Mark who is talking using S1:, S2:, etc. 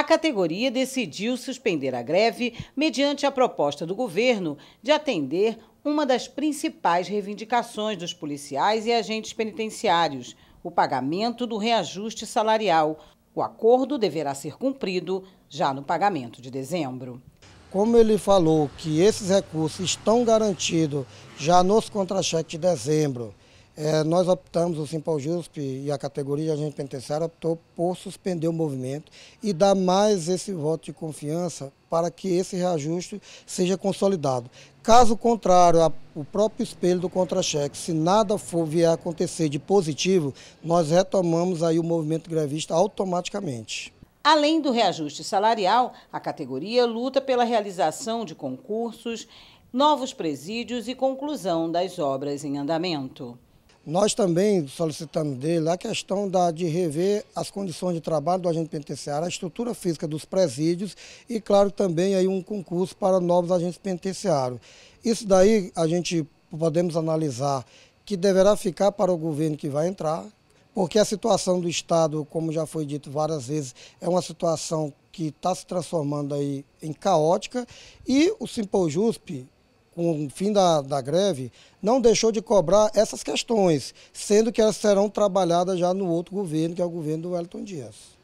S1: A categoria decidiu suspender a greve mediante a proposta do governo de atender uma das principais reivindicações dos policiais e agentes penitenciários: o pagamento do reajuste salarial. O acordo deverá ser cumprido já no pagamento de dezembro.
S2: Como ele falou que esses recursos estão garantidos já nos contra-cheques de dezembro, é, nós optamos, o Simpalgusp e a categoria de agente penitenciário optou por suspender o movimento e dar mais esse voto de confiança para que esse reajuste seja consolidado. Caso contrário, a, o próprio espelho do contra-cheque, se nada for vier a acontecer de positivo, nós retomamos aí o movimento grevista automaticamente.
S1: Além do reajuste salarial, a categoria luta pela realização de concursos, novos presídios e conclusão das obras em andamento. Nós
S2: também solicitamos dele a questão da, de rever as condições de trabalho do agente penitenciário, a estrutura física dos presídios e, claro, também aí um concurso para novos agentes penitenciários. Isso daí a gente podemos analisar que deverá ficar para o governo que vai entrar, porque a situação do Estado, como já foi dito várias vezes, é uma situação que está se transformando aí em caótica e o Simpol Juspe com o fim da, da greve, não deixou de cobrar essas questões, sendo que elas serão trabalhadas já no outro governo, que é o governo do Wellington Dias.